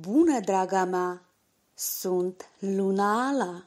Bună, draga mea! Sunt Luna Ala!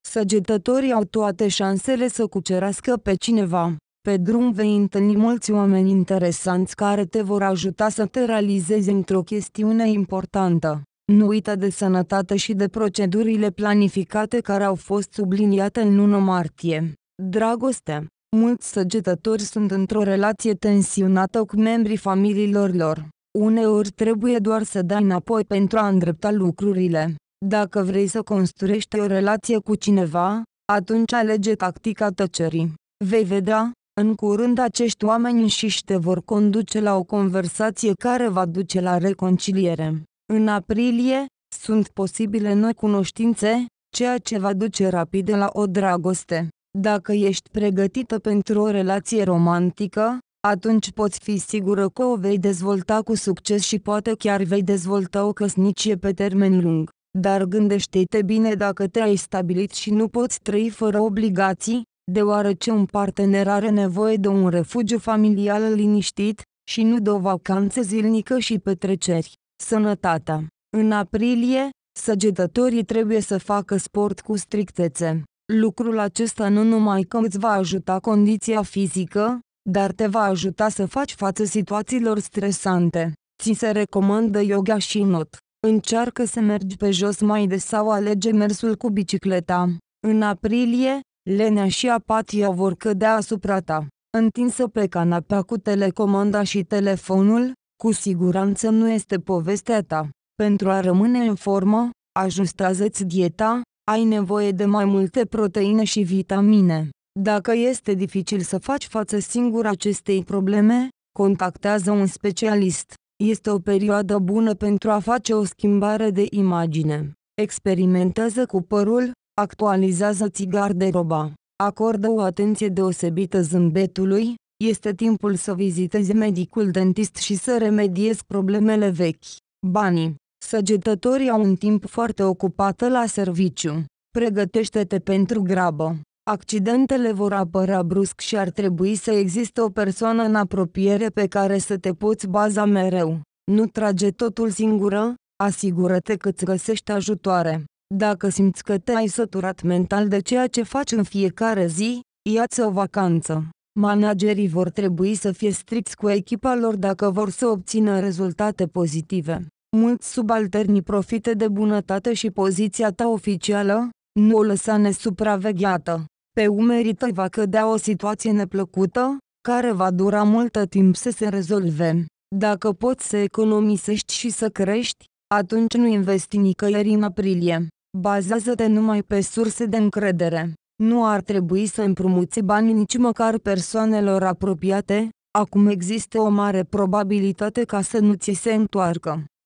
Săgetătorii au toate șansele să cucerească pe cineva. Pe drum vei întâlni mulți oameni interesanți care te vor ajuta să te realizezi într-o chestiune importantă. Nu uita de sănătate și de procedurile planificate care au fost subliniate în 1 martie. Dragoste Mulți săgetători sunt într-o relație tensionată cu membrii familiilor lor. Uneori trebuie doar să dai înapoi pentru a îndrepta lucrurile. Dacă vrei să construiești o relație cu cineva, atunci alege tactica tăcerii. Vei vedea, în curând acești oameni înșiși te vor conduce la o conversație care va duce la reconciliere. În aprilie, sunt posibile noi cunoștințe, ceea ce va duce rapid la o dragoste. Dacă ești pregătită pentru o relație romantică, atunci poți fi sigură că o vei dezvolta cu succes și poate chiar vei dezvolta o căsnicie pe termen lung. Dar gândește-te bine dacă te-ai stabilit și nu poți trăi fără obligații, deoarece un partener are nevoie de un refugiu familial liniștit, și nu de o vacanță zilnică și petreceri. Sănătatea În aprilie, săgetătorii trebuie să facă sport cu strictețe. Lucrul acesta nu numai că îți va ajuta condiția fizică, dar te va ajuta să faci față situațiilor stresante. Ți se recomandă yoga și not. Încearcă să mergi pe jos mai des sau alege mersul cu bicicleta. În aprilie, lenea și apatia vor cădea asupra ta. Întinsă pe canapea cu telecomanda și telefonul, cu siguranță nu este povestea ta. Pentru a rămâne în formă, ajustează-ți dieta, ai nevoie de mai multe proteine și vitamine. Dacă este dificil să faci față singur acestei probleme, contactează un specialist. Este o perioadă bună pentru a face o schimbare de imagine. Experimentează cu părul, actualizează-ți garderoba. Acordă o atenție deosebită zâmbetului, este timpul să vizitezi medicul dentist și să remediezi problemele vechi. Banii Săgetătorii au un timp foarte ocupat la serviciu. Pregătește-te pentru grabă. Accidentele vor apărea brusc și ar trebui să existe o persoană în apropiere pe care să te poți baza mereu. Nu trage totul singură, asigură-te că îți găsești ajutoare. Dacă simți că te-ai săturat mental de ceea ce faci în fiecare zi, ia-ți o vacanță. Managerii vor trebui să fie stricți cu echipa lor dacă vor să obțină rezultate pozitive. Mulți subalterni profită de bunătate și poziția ta oficială, nu o lăsa nesupravegheată. Pe umerii tăi va cădea o situație neplăcută, care va dura multă timp să se rezolve. Dacă poți să economisești și să crești, atunci nu investi nicăieri în aprilie. Bazează-te numai pe surse de încredere. Nu ar trebui să împrumuți bani nici măcar persoanelor apropiate, acum există o mare probabilitate ca să nu ți se întoarcă.